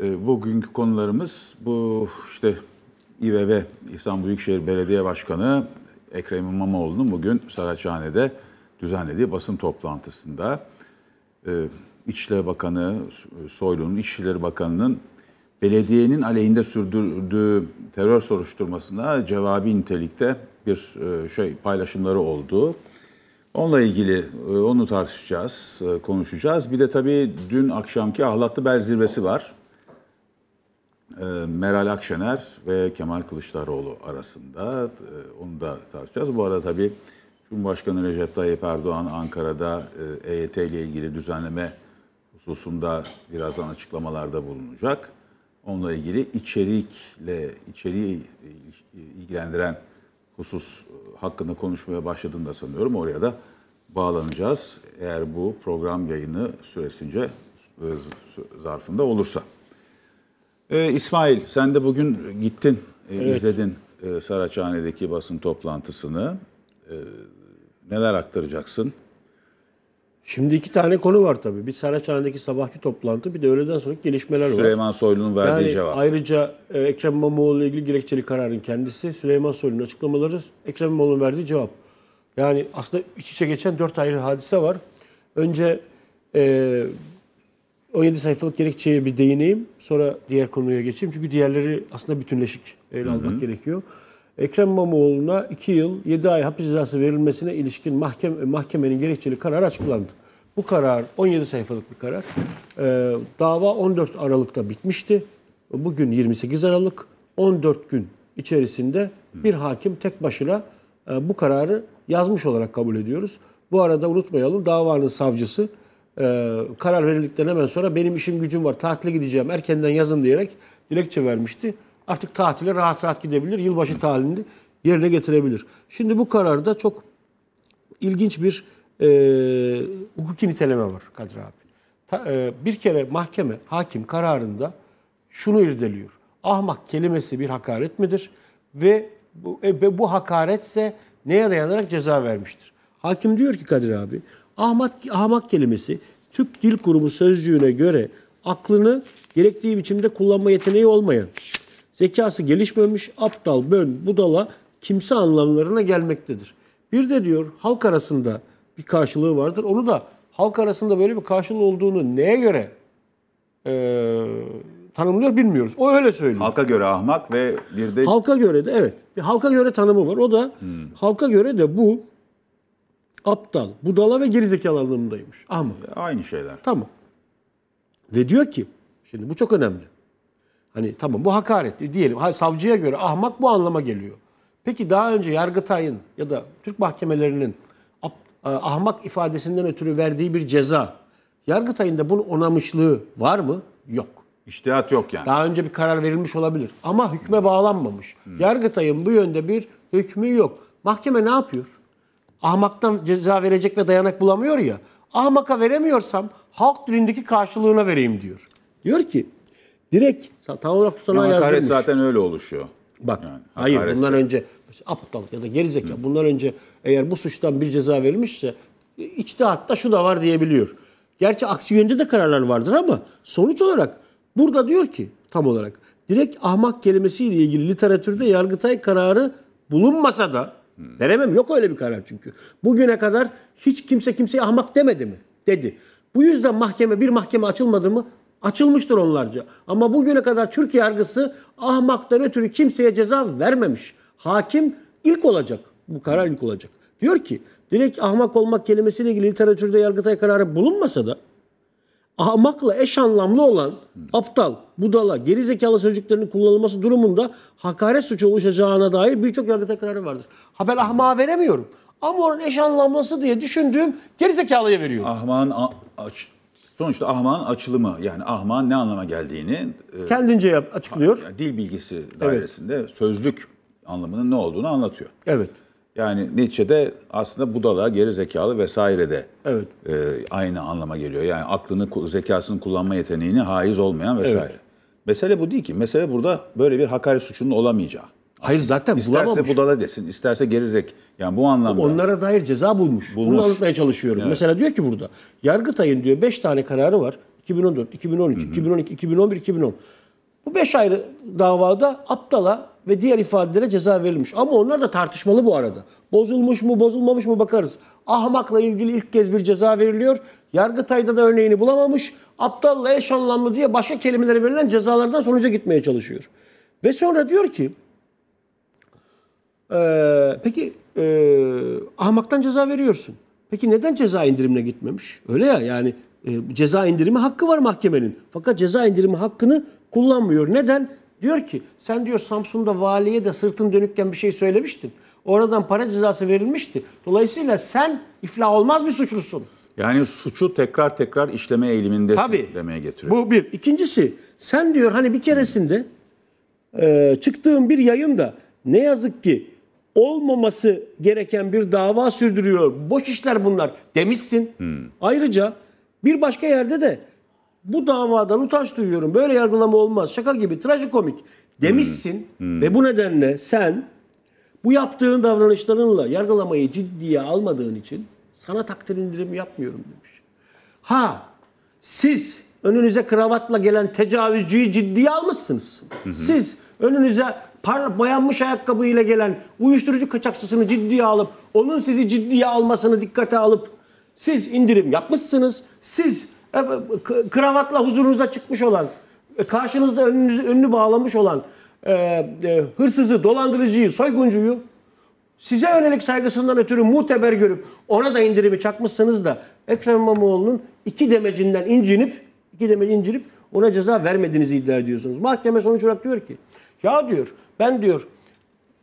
Ee, bugünkü konularımız bu işte İBB İstanbul Büyükşehir Belediye Başkanı Ekrem İmamoğlu'nun bugün Saraçhane'de düzenlediği basın toplantısında e, İçişleri Bakanı e, Soylu'nun, İçişleri Bakanı'nın belediyenin aleyhinde sürdürdüğü terör soruşturmasına cevabi nitelikte bir e, şey paylaşımları oldu. Onunla ilgili onu tartışacağız, konuşacağız. Bir de tabii dün akşamki Ahlatlı Bel zirvesi var. E, Meral Akşener ve Kemal Kılıçdaroğlu arasında. E, onu da tartışacağız. Bu arada tabii Cumhurbaşkanı Recep Tayyip Erdoğan Ankara'da EYT e ile ilgili düzenleme hususunda birazdan açıklamalarda bulunacak. Onunla ilgili içerikle içeriği ilgilendiren husus hakkında konuşmaya başladığını da sanıyorum. Oraya da bağlanacağız. Eğer bu program yayını süresince zarfında olursa. Ee, İsmail sen de bugün gittin, e, evet. izledin e, Saraçhane'deki basın toplantısını. E, neler aktaracaksın? Şimdi iki tane konu var tabii. Bir Saraçhane'deki sabahki toplantı bir de öğleden sonra gelişmeler Süleyman var. Süleyman Soylu'nun verdiği yani cevap. Ayrıca e, Ekrem İmamoğlu ilgili gerekçeli kararın kendisi, Süleyman Soylu'nun açıklamaları, Ekrem İmamoğlu'nun verdiği cevap. Yani aslında iç içe geçen dört ayrı hadise var. Önce e, o 7 sayfalık gerekçeye bir değineyim. Sonra diğer konuya geçeyim. Çünkü diğerleri aslında bütünleşik ele almak Hı-hı. gerekiyor. Ekrem İmamoğlu'na 2 yıl 7 ay hapis cezası verilmesine ilişkin mahkem, mahkemenin gerekçeli kararı açıklandı. Bu karar 17 sayfalık bir karar. Ee, dava 14 Aralık'ta bitmişti. Bugün 28 Aralık. 14 gün içerisinde bir hakim tek başına e, bu kararı yazmış olarak kabul ediyoruz. Bu arada unutmayalım davanın savcısı e, karar verildikten hemen sonra benim işim gücüm var tatile gideceğim erkenden yazın diyerek dilekçe vermişti. Artık tatile rahat rahat gidebilir. Yılbaşı tatilini yerine getirebilir. Şimdi bu kararda çok ilginç bir e, hukuki niteleme var Kadir abi. Ta, e, bir kere mahkeme, hakim kararında şunu irdeliyor. Ahmak kelimesi bir hakaret midir? Ve bu, e, bu hakaretse neye dayanarak ceza vermiştir? Hakim diyor ki Kadir abi, Ahmak, ahmak kelimesi Türk Dil Kurumu sözcüğüne göre aklını gerektiği biçimde kullanma yeteneği olmayan, zekası gelişmemiş, aptal, bön, budala, kimse anlamlarına gelmektedir. Bir de diyor halk arasında bir karşılığı vardır. Onu da halk arasında böyle bir karşılığı olduğunu neye göre e, tanımlıyor bilmiyoruz. O öyle söylüyor. Halka göre ahmak ve bir de... Halka göre de evet. Bir halka göre tanımı var. O da hmm. halka göre de bu aptal, budala ve gerizekalı anlamındaymış. Ahmak. E, aynı şeyler. Tamam. Ve diyor ki, şimdi bu çok önemli. Hani tamam bu hakaret diyelim. Ha, savcıya göre ahmak bu anlama geliyor. Peki daha önce Yargıtay'ın ya da Türk mahkemelerinin e, ahmak ifadesinden ötürü verdiği bir ceza. yargıtayında da bunu onamışlığı var mı? Yok. İştihat yok yani. Daha önce bir karar verilmiş olabilir ama hükme bağlanmamış. Hmm. Yargıtay'ın bu yönde bir hükmü yok. Mahkeme ne yapıyor? ahmaktan ceza verecek ve dayanak bulamıyor ya. Ahmaka veremiyorsam halk dilindeki karşılığına vereyim diyor. Diyor ki direkt tam olarak tutanağa yazdırmış. Hakaret zaten öyle oluşuyor. Bak yani, hayır bundan önce aptal ya da gerizekalı Hı. bundan önce eğer bu suçtan bir ceza verilmişse içtihatta şu da var diyebiliyor. Gerçi aksi yönde de kararlar vardır ama sonuç olarak burada diyor ki tam olarak direkt ahmak kelimesiyle ilgili literatürde Yargıtay kararı bulunmasa da Hmm. Veremem. Yok öyle bir karar çünkü. Bugüne kadar hiç kimse kimseye ahmak demedi mi? Dedi. Bu yüzden mahkeme bir mahkeme açılmadı mı? Açılmıştır onlarca. Ama bugüne kadar Türkiye yargısı ahmaktan ötürü kimseye ceza vermemiş. Hakim ilk olacak. Bu karar ilk olacak. Diyor ki direkt ahmak olmak kelimesiyle ilgili literatürde Yargıtay kararı bulunmasa da ahmakla eş anlamlı olan aptal, budala, gerizekalı sözcüklerinin kullanılması durumunda hakaret suçu oluşacağına dair birçok yargıta kararı vardır. Ha ben ahmağa veremiyorum. Ama onun eş anlamlısı diye düşündüğüm gerizekalıya veriyorum. Ahman aç, sonuçta ahman açılımı yani ahman ne anlama geldiğini e, kendince yap, açıklıyor. Dil bilgisi dairesinde evet. sözlük anlamının ne olduğunu anlatıyor. Evet. Yani Nietzsche de aslında budala, geri zekalı vesaire de evet. e, aynı anlama geliyor. Yani aklını, zekasını kullanma yeteneğini haiz olmayan vesaire. Evet. Mesele bu değil ki. Mesele burada böyle bir hakaret suçunun olamayacağı. Hayır zaten isterse bulamamış. İsterse budala desin, isterse gerizek. Yani bu anlamda. Onlara dair ceza bulmuş. bulmuş. Bunu anlatmaya çalışıyorum. Evet. Mesela diyor ki burada, Yargıtay'ın diyor 5 tane kararı var. 2014, 2013, hı hı. 2012, 2011, 2010. Bu 5 ayrı davada aptala ve diğer ifadelere ceza verilmiş. Ama onlar da tartışmalı bu arada. Bozulmuş mu bozulmamış mı bakarız. Ahmakla ilgili ilk kez bir ceza veriliyor. Yargıtay'da da örneğini bulamamış. Aptalla eş anlamlı diye başka kelimelere verilen cezalardan sonuca gitmeye çalışıyor. Ve sonra diyor ki ee, peki e, ahmaktan ceza veriyorsun. Peki neden ceza indirimine gitmemiş? Öyle ya yani e, ceza indirimi hakkı var mahkemenin. Fakat ceza indirimi hakkını kullanmıyor. Neden? Diyor ki sen diyor Samsun'da valiye de sırtın dönükken bir şey söylemiştin. Oradan para cezası verilmişti. Dolayısıyla sen iflah olmaz bir suçlusun. Yani suçu tekrar tekrar işleme eğilimindesin Tabii, demeye getiriyor. Bu bir. İkincisi sen diyor hani bir keresinde e, çıktığın bir yayında ne yazık ki olmaması gereken bir dava sürdürüyor. Boş işler bunlar demişsin. Hmm. Ayrıca bir başka yerde de bu davadan utanç duyuyorum. Böyle yargılama olmaz. Şaka gibi trajikomik demişsin hmm. Hmm. ve bu hmm. nedenle sen bu yaptığın davranışlarınla yargılamayı ciddiye almadığın için sana takdir indirimi yapmıyorum demiş. Ha siz önünüze kravatla gelen tecavüzcüyü ciddiye almışsınız. Hı Siz önünüze par boyanmış ayakkabıyla gelen uyuşturucu kaçakçısını ciddiye alıp onun sizi ciddiye almasını dikkate alıp siz indirim yapmışsınız. Siz e, e, kravatla huzurunuza çıkmış olan, e, karşınızda önünüzü, önünü bağlamış olan e, e, hırsızı, dolandırıcıyı, soyguncuyu size yönelik saygısından ötürü muteber görüp ona da indirimi çakmışsınız da Ekrem İmamoğlu'nun iki demecinden incinip iki demeci incinip ona ceza vermediğinizi iddia ediyorsunuz. Mahkeme sonuç olarak diyor ki ya diyor ben diyor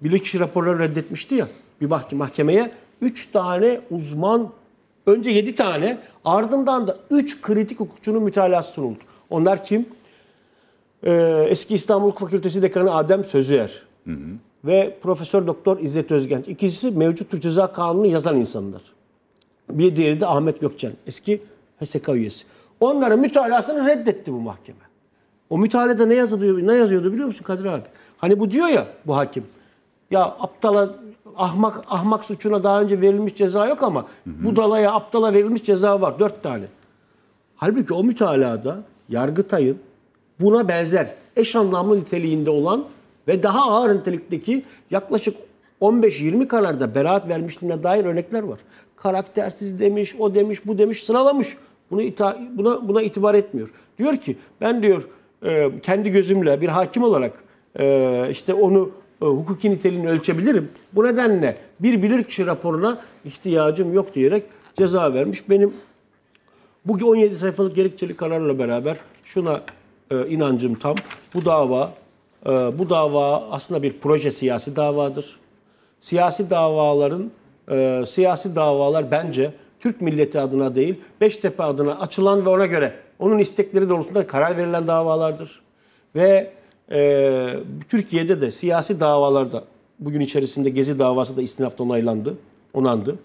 bilirkişi raporları reddetmişti ya bir mahkemeye üç tane uzman Önce 7 tane ardından da 3 kritik hukukçunun mütalası sunuldu. Onlar kim? Ee, eski İstanbul Hukuk Fakültesi Dekanı Adem Sözüer hı hı. ve Profesör Doktor İzzet Özgenç. İkisi mevcut Türk Ceza Kanunu yazan insanlar. Bir diğeri de Ahmet Gökçen eski HSK üyesi. Onların mütalasını reddetti bu mahkeme. O mütalede ne yazıyordu, ne yazıyordu biliyor musun Kadir abi? Hani bu diyor ya bu hakim. Ya aptala ahmak ahmak suçuna daha önce verilmiş ceza yok ama hı hı. budalaya, aptala verilmiş ceza var. Dört tane. Halbuki o mütalada Yargıtay'ın buna benzer eş anlamlı niteliğinde olan ve daha ağır nitelikteki yaklaşık 15-20 kararda beraat vermişliğine dair örnekler var. Karaktersiz demiş, o demiş, bu demiş, sıralamış. Bunu ita, buna buna itibar etmiyor. Diyor ki ben diyor e, kendi gözümle bir hakim olarak e, işte onu e, hukuki niteliğini ölçebilirim. Bu nedenle bir bilirkişi raporuna ihtiyacım yok diyerek ceza vermiş. Benim bu 17 sayfalık gerekçeli kararla beraber şuna e, inancım tam. Bu dava e, bu dava aslında bir proje siyasi davadır. Siyasi davaların e, siyasi davalar bence Türk milleti adına değil, Beştepe adına açılan ve ona göre onun istekleri doğrultusunda karar verilen davalardır. Ve e, Türkiye'de de siyasi davalarda bugün içerisinde Gezi davası da istinafta onaylandı, onandı.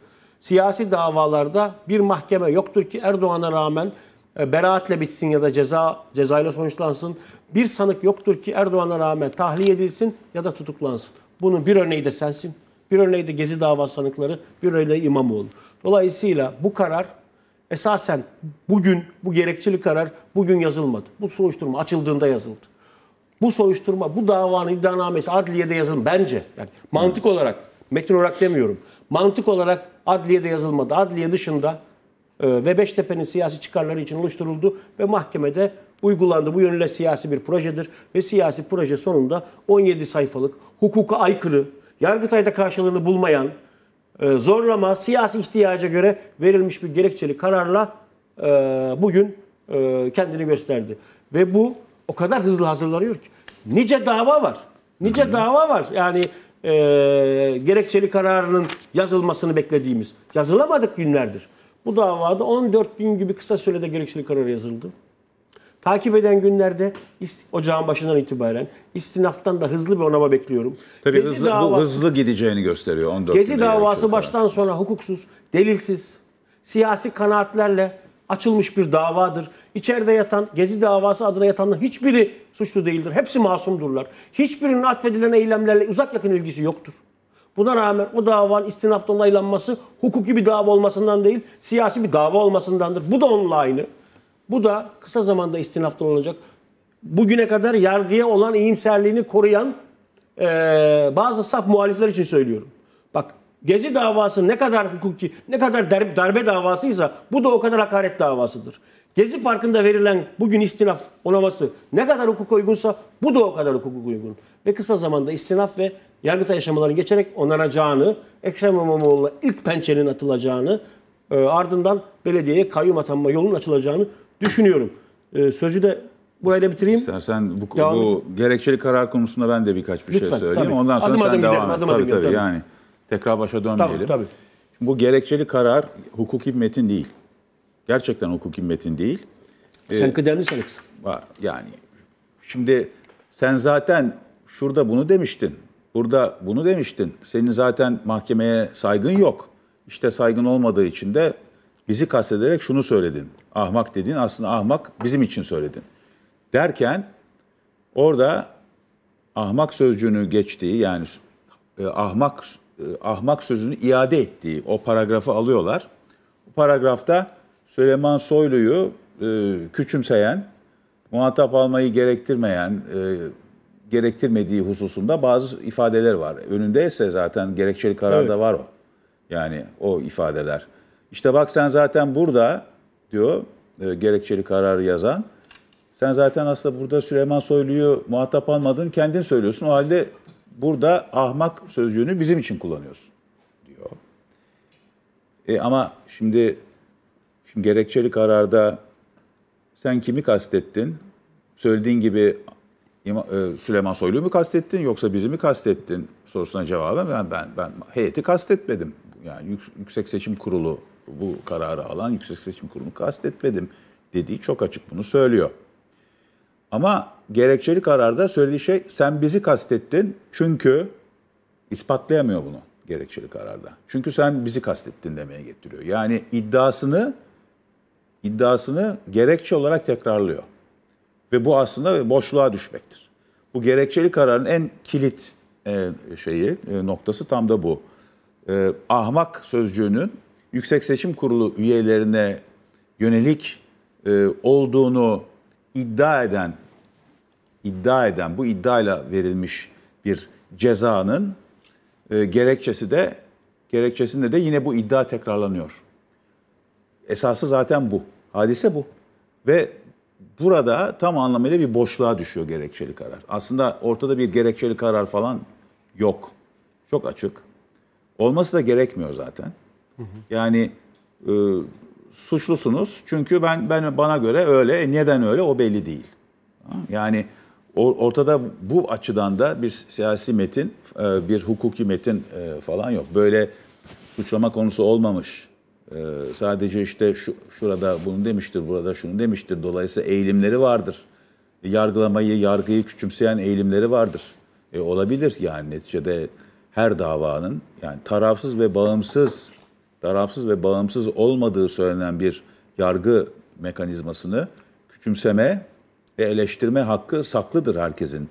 Siyasi davalarda bir mahkeme yoktur ki Erdoğan'a rağmen e, beraatle bitsin ya da ceza cezayla sonuçlansın. Bir sanık yoktur ki Erdoğan'a rağmen tahliye edilsin ya da tutuklansın. Bunun bir örneği de sensin. Bir örneği de Gezi davası sanıkları, bir örneği İmamoğlu. Dolayısıyla bu karar esasen bugün bu gerekçeli karar bugün yazılmadı. Bu soruşturma açıldığında yazıldı. Bu soruşturma, bu davanın iddianamesi adliyede yazılmadı. Bence yani mantık hmm. olarak, metin olarak demiyorum. Mantık olarak adliyede yazılmadı. Adliye dışında e, ve Beştepe'nin siyasi çıkarları için oluşturuldu ve mahkemede uygulandı. Bu yönüyle siyasi bir projedir ve siyasi proje sonunda 17 sayfalık hukuka aykırı, Yargıtay'da karşılığını bulmayan, e, zorlama, siyasi ihtiyaca göre verilmiş bir gerekçeli kararla e, bugün e, kendini gösterdi. Ve bu o kadar hızlı hazırlanıyor ki. Nice dava var. Nice Hı-hı. dava var. Yani e, gerekçeli kararının yazılmasını beklediğimiz. Yazılamadık günlerdir. Bu davada 14 gün gibi kısa sürede gerekçeli karar yazıldı. Takip eden günlerde ocağın başından itibaren istinaftan da hızlı bir onama bekliyorum. Tabii Gezi hızlı, davası, bu hızlı gideceğini gösteriyor 14 Gezi davası baştan sonra hukuksuz, delilsiz, siyasi kanaatlerle açılmış bir davadır. İçeride yatan, Gezi davası adına yatanın hiçbiri suçlu değildir. Hepsi masumdurlar. Hiçbirinin atfedilen eylemlerle uzak yakın ilgisi yoktur. Buna rağmen o davanın istinafta onaylanması hukuki bir dava olmasından değil, siyasi bir dava olmasındandır. Bu da onunla aynı. Bu da kısa zamanda istinafta olacak. Bugüne kadar yargıya olan iyimserliğini koruyan e, bazı saf muhalifler için söylüyorum. Bak Gezi davası ne kadar hukuki, ne kadar darbe, davasıysa bu da o kadar hakaret davasıdır. Gezi Parkı'nda verilen bugün istinaf onaması ne kadar hukuk uygunsa bu da o kadar hukuk uygun. Ve kısa zamanda istinaf ve yargıtay aşamalarını geçerek onanacağını, Ekrem İmamoğlu'na ilk pençenin atılacağını, e, ardından belediyeye kayyum atanma yolunun açılacağını düşünüyorum. E, sözü de burayla bitireyim. İstersen bu, bu gerekçeli karar konusunda ben de birkaç bir şey Lütfen, şey söyleyeyim. Tabii. Ondan sonra adım sen adım devam et. Adım tabii adım tabii, tabii. yani tekrar başa dönmeyelim. Tabii, tabii. Şimdi bu gerekçeli karar hukuki metin değil. Gerçekten hukuki metin değil. Sen ee, kıdemli sanıksın. Yani şimdi sen zaten şurada bunu demiştin. Burada bunu demiştin. Senin zaten mahkemeye saygın yok. İşte saygın olmadığı için de bizi kastederek şunu söyledin. Ahmak dedin. aslında ahmak bizim için söyledin. Derken orada ahmak sözcüğünü geçtiği yani e, ahmak e, ahmak sözünü iade ettiği o paragrafı alıyorlar. Bu paragrafta Süleyman Soylu'yu e, küçümseyen, muhatap almayı gerektirmeyen, e, gerektirmediği hususunda bazı ifadeler var. Önünde ise zaten gerekçeli kararda evet. var o. Yani o ifadeler. İşte bak sen zaten burada diyor e, gerekçeli kararı yazan. Sen zaten aslında burada Süleyman Soylu'yu muhatap almadın, kendin söylüyorsun. O halde burada ahmak sözcüğünü bizim için kullanıyorsun diyor. E ama şimdi, şimdi gerekçeli kararda sen kimi kastettin? Söylediğin gibi e, Süleyman Soylu mu kastettin yoksa bizi mi kastettin sorusuna cevaben ben ben ben heyeti kastetmedim. Yani Yüksek Seçim Kurulu bu kararı alan Yüksek Seçim Kurulu kastetmedim dediği çok açık bunu söylüyor. Ama gerekçeli kararda söylediği şey sen bizi kastettin çünkü ispatlayamıyor bunu gerekçeli kararda. Çünkü sen bizi kastettin demeye getiriyor. Yani iddiasını iddiasını gerekçe olarak tekrarlıyor. Ve bu aslında boşluğa düşmektir. Bu gerekçeli kararın en kilit e, şeyi e, noktası tam da bu. E, ahmak sözcüğünün Yüksek Seçim Kurulu üyelerine yönelik olduğunu iddia eden iddia eden bu iddiayla verilmiş bir cezanın e, gerekçesi de gerekçesinde de yine bu iddia tekrarlanıyor. Esası zaten bu. Hadise bu. Ve burada tam anlamıyla bir boşluğa düşüyor gerekçeli karar. Aslında ortada bir gerekçeli karar falan yok. Çok açık. Olması da gerekmiyor zaten. Yani e, suçlusunuz. Çünkü ben ben bana göre öyle. E, neden öyle o belli değil. Yani ortada bu açıdan da bir siyasi metin, e, bir hukuki metin e, falan yok. Böyle suçlama konusu olmamış. Sadece işte şu, şurada bunu demiştir, burada şunu demiştir. Dolayısıyla eğilimleri vardır. Yargılamayı, yargıyı küçümseyen eğilimleri vardır. E olabilir yani neticede her davanın yani tarafsız ve bağımsız tarafsız ve bağımsız olmadığı söylenen bir yargı mekanizmasını küçümseme ve eleştirme hakkı saklıdır herkesin.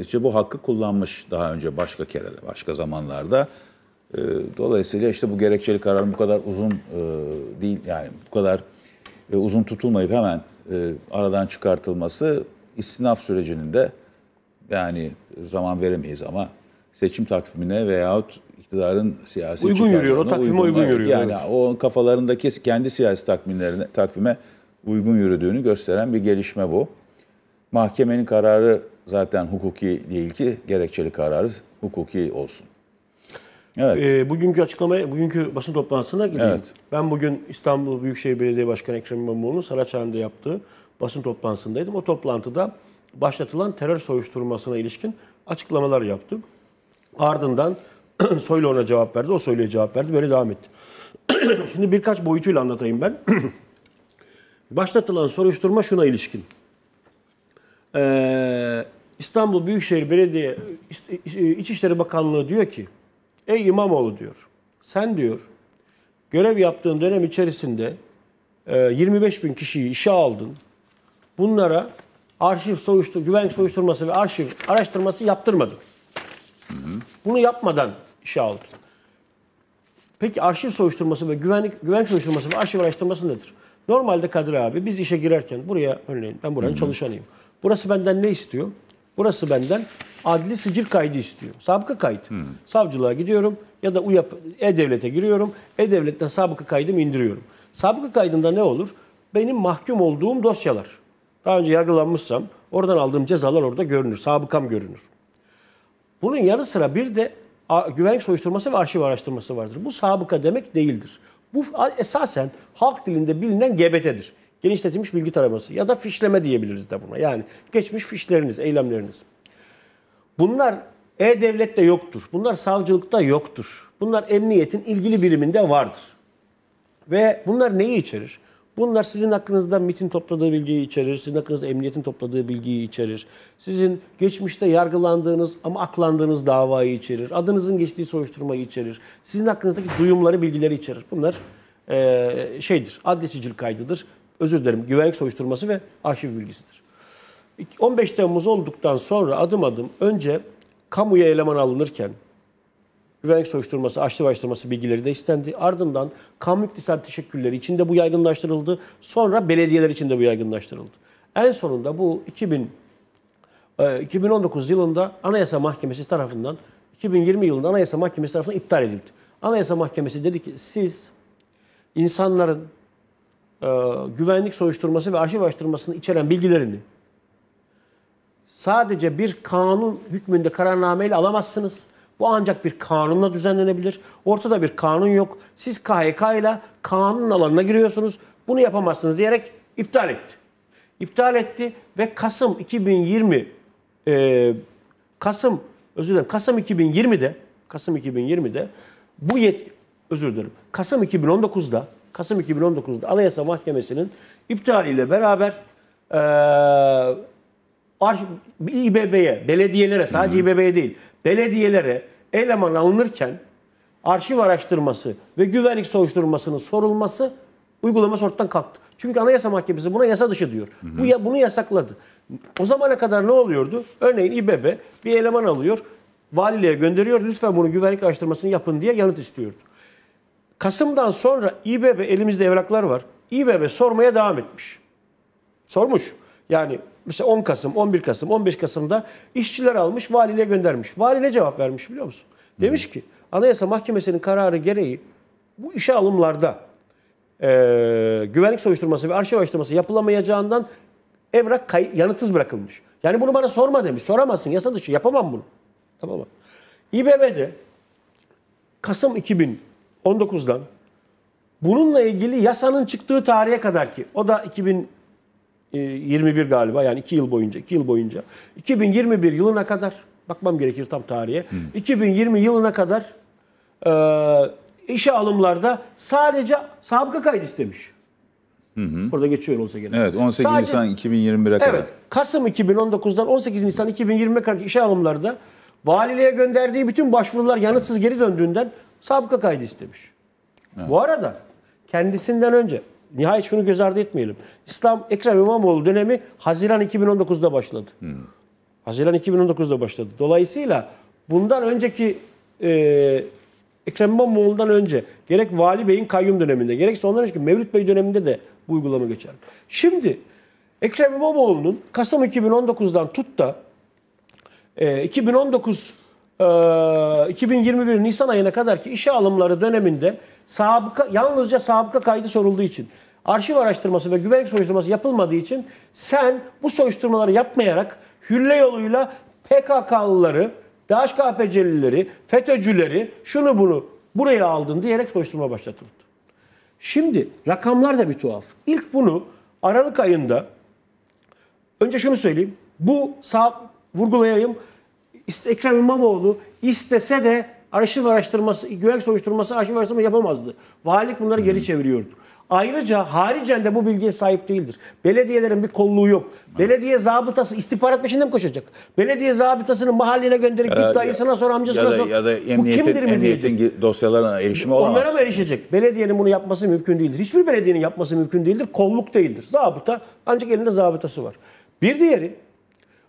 İşte ee, bu hakkı kullanmış daha önce başka kere de başka zamanlarda. Ee, dolayısıyla işte bu gerekçeli karar bu kadar uzun e, değil yani bu kadar e, uzun tutulmayıp hemen e, aradan çıkartılması istinaf sürecinin de yani zaman veremeyiz ama seçim takvimine veyahut iktidarın siyasi uygun yürüyor. O takvime uygun, yürüyor. Yani o kafalarındaki kendi siyasi takvimlerine takvime uygun yürüdüğünü gösteren bir gelişme bu. Mahkemenin kararı zaten hukuki değil ki gerekçeli kararı hukuki olsun. Evet. E, bugünkü açıklamaya, bugünkü basın toplantısına gideyim. Evet. Ben bugün İstanbul Büyükşehir Belediye Başkanı Ekrem İmamoğlu'nun Saraçhane'de yaptığı basın toplantısındaydım. O toplantıda başlatılan terör soruşturmasına ilişkin açıklamalar yaptım. Ardından Soylu ona cevap verdi, o Soylu'ya cevap verdi. Böyle devam etti. Şimdi birkaç boyutuyla anlatayım ben. Başlatılan soruşturma şuna ilişkin. Ee, İstanbul Büyükşehir Belediye İçişleri Bakanlığı diyor ki, ey İmamoğlu diyor, sen diyor görev yaptığın dönem içerisinde 25 e, bin kişiyi işe aldın. Bunlara arşiv soruştur, güvenlik soruşturması ve arşiv araştırması yaptırmadın. Hı hı. Bunu yapmadan işe aldı. Peki arşiv soruşturması ve güvenlik güvenlik soruşturması ve arşiv araştırması nedir? Normalde Kadir abi biz işe girerken buraya örneğin ben buranın hı çalışanıyım. Burası benden ne istiyor? Burası benden adli sicil kaydı istiyor. Sabıka kaydı. hı Savcılığa gidiyorum ya da UYAP E-Devlet'e giriyorum. E-Devlet'ten sabıka kaydımı indiriyorum. Sabıka kaydında ne olur? Benim mahkum olduğum dosyalar. Daha önce yargılanmışsam oradan aldığım cezalar orada görünür. Sabıkam görünür. Bunun yanı sıra bir de güvenlik soruşturması ve arşiv araştırması vardır. Bu sabıka demek değildir. Bu esasen halk dilinde bilinen GBT'dir. Genişletilmiş bilgi taraması ya da fişleme diyebiliriz de buna. Yani geçmiş fişleriniz, eylemleriniz. Bunlar e-devlette yoktur. Bunlar savcılıkta yoktur. Bunlar emniyetin ilgili biriminde vardır. Ve bunlar neyi içerir? Bunlar sizin hakkınızda MIT'in topladığı bilgiyi içerir, sizin hakkınızda emniyetin topladığı bilgiyi içerir. Sizin geçmişte yargılandığınız ama aklandığınız davayı içerir. Adınızın geçtiği soruşturmayı içerir. Sizin hakkınızdaki duyumları, bilgileri içerir. Bunlar e, şeydir, adli sicil kaydıdır. Özür dilerim, güvenlik soruşturması ve arşiv bilgisidir. 15 Temmuz olduktan sonra adım adım önce kamuya eleman alınırken güvenlik soruşturması, açlı başlaması bilgileri de istendi. Ardından kamu iktisat teşekkülleri içinde bu yaygınlaştırıldı. Sonra belediyeler içinde bu yaygınlaştırıldı. En sonunda bu 2000 2019 e, yılında Anayasa Mahkemesi tarafından 2020 yılında Anayasa Mahkemesi tarafından iptal edildi. Anayasa Mahkemesi dedi ki siz insanların e, güvenlik soruşturması ve arşiv araştırmasını içeren bilgilerini sadece bir kanun hükmünde kararnameyle alamazsınız. Bu ancak bir kanunla düzenlenebilir. Ortada bir kanun yok. Siz KHK ile kanun alanına giriyorsunuz. Bunu yapamazsınız diyerek iptal etti. İptal etti ve Kasım 2020 e, Kasım özür dilerim Kasım 2020'de Kasım 2020'de bu yetki özür dilerim. Kasım 2019'da Kasım 2019'da Anayasa Mahkemesi'nin iptaliyle beraber e, arş, İBB'ye, belediyelere, sadece İBB'ye değil, belediyelere eleman alınırken arşiv araştırması ve güvenlik soruşturmasının sorulması uygulaması ortadan kalktı. Çünkü Anayasa Mahkemesi buna yasa dışı diyor. Hı hı. Bu ya bunu yasakladı. O zamana kadar ne oluyordu? Örneğin İBB bir eleman alıyor, valiliğe gönderiyor. Lütfen bunu güvenlik araştırmasını yapın diye yanıt istiyordu. Kasım'dan sonra İBB elimizde evraklar var. İBB sormaya devam etmiş. Sormuş. Yani Mesela 10 Kasım, 11 Kasım, 15 Kasım'da işçiler almış, valiliğe göndermiş. Vali ne cevap vermiş biliyor musun? Demiş hmm. ki Anayasa Mahkemesi'nin kararı gereği bu işe alımlarda e, güvenlik soruşturması ve arşiv araştırması yapılamayacağından evrak kay- yanıtsız bırakılmış. Yani bunu bana sorma demiş. Soramazsın yasa dışı yapamam bunu. Yapamam. İBB'de Kasım 2019'dan bununla ilgili yasanın çıktığı tarihe kadar ki o da 2000 21 ee, galiba yani 2 yıl boyunca 2 yıl boyunca 2021 yılına kadar bakmam gerekir tam tarihe. Hı. 2020 yılına kadar e, işe alımlarda sadece sabıka kaydı istemiş. Hı hı. Burada geçiyor olsa gerek. Evet 18 sadece, Nisan 2021'e kadar. Evet Kasım 2019'dan 18 Nisan 2020'ye kadar işe alımlarda valiliğe gönderdiği bütün başvurular yanıtsız geri döndüğünden sabıka kaydı istemiş. Evet. Bu arada kendisinden önce nihayet şunu göz ardı etmeyelim. İslam Ekrem İmamoğlu dönemi Haziran 2019'da başladı. Hmm. Haziran 2019'da başladı. Dolayısıyla bundan önceki e, Ekrem İmamoğlu'ndan önce gerek Vali Bey'in kayyum döneminde gerekse ondan önceki Mevlüt Bey döneminde de bu uygulama geçer. Şimdi Ekrem İmamoğlu'nun Kasım 2019'dan tut da e, 2019 e, 2021 Nisan ayına kadar ki işe alımları döneminde sabıka, yalnızca sabıka kaydı sorulduğu için arşiv araştırması ve güvenlik soruşturması yapılmadığı için sen bu soruşturmaları yapmayarak hülle yoluyla PKK'lıları, DHKPC'lileri, FETÖ'cüleri şunu bunu buraya aldın diyerek soruşturma başlatıldı. Şimdi rakamlar da bir tuhaf. İlk bunu Aralık ayında önce şunu söyleyeyim. Bu sağ vurgulayayım. Ekrem İmamoğlu istese de arşiv araştırması, güvenlik soruşturması, arşiv araştırması yapamazdı. Valilik bunları geri çeviriyordu. Ayrıca haricen de bu bilgiye sahip değildir. Belediyelerin bir kolluğu yok. Belediye zabıtası istihbarat peşinde mi koşacak? Belediye zabıtasını mahalline gönderip ya, git dayısına sor, amcasına ya da, sor. Ya da emniyetin, bu kimdir mi diyecek? dosyalarına erişimi olamaz. Onlara mı erişecek? Belediyenin bunu yapması mümkün değildir. Hiçbir belediyenin yapması mümkün değildir. Kolluk değildir. Zabıta ancak elinde zabıtası var. Bir diğeri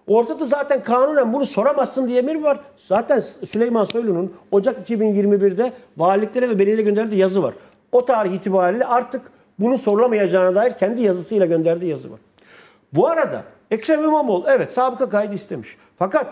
Ortada zaten kanunen bunu soramazsın diye emir var. Zaten Süleyman Soylu'nun Ocak 2021'de valiliklere ve belediye gönderdiği yazı var o tarih itibariyle artık bunu sorulamayacağına dair kendi yazısıyla gönderdiği yazı var. Bu arada Ekrem İmamoğlu evet sabıka kaydı istemiş. Fakat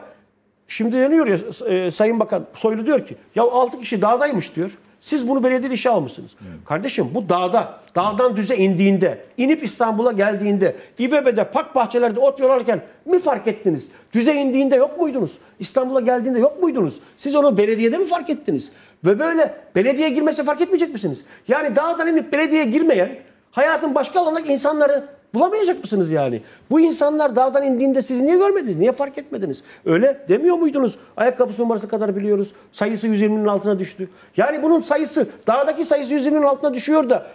şimdi deniyor ya e, Sayın Bakan Soylu diyor ki ya 6 kişi dağdaymış diyor. Siz bunu belediye işe almışsınız. Evet. Kardeşim bu dağda, dağdan düze indiğinde, inip İstanbul'a geldiğinde, İBB'de, park bahçelerde ot yorarken mi fark ettiniz? Düze indiğinde yok muydunuz? İstanbul'a geldiğinde yok muydunuz? Siz onu belediyede mi fark ettiniz? Ve böyle belediye girmese fark etmeyecek misiniz? Yani dağdan inip belediye girmeyen hayatın başka alanındaki insanları bulamayacak mısınız yani? Bu insanlar dağdan indiğinde sizi niye görmediniz? Niye fark etmediniz? Öyle demiyor muydunuz? Ayakkabısı numarası kadar biliyoruz. Sayısı 120'nin altına düştü. Yani bunun sayısı dağdaki sayısı 120'nin altına düşüyor da